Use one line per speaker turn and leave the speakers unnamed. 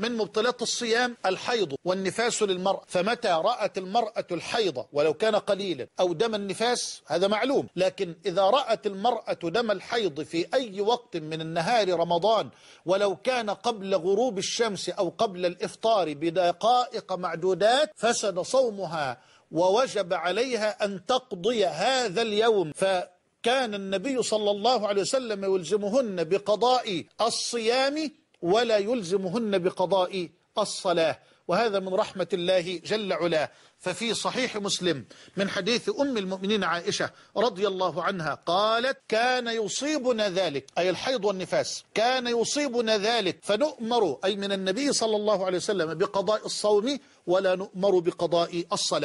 من مبطلات الصيام الحيض والنفاس للمرأة فمتى رأت المرأة الحيض ولو كان قليلا أو دم النفاس هذا معلوم لكن إذا رأت المرأة دم الحيض في أي وقت من النهار رمضان ولو كان قبل غروب الشمس أو قبل الإفطار بدقائق معدودات فسد صومها ووجب عليها أن تقضي هذا اليوم ف كان النبي صلى الله عليه وسلم يلزمهن بقضاء الصيام ولا يلزمهن بقضاء الصلاة وهذا من رحمة الله جل علا ففي صحيح مسلم من حديث أم المؤمنين عائشة رضي الله عنها قالت كان يصيبنا ذلك أي الحيض والنفاس كان يصيبنا ذلك فنؤمر أي من النبي صلى الله عليه وسلم بقضاء الصوم ولا نؤمر بقضاء الصلاة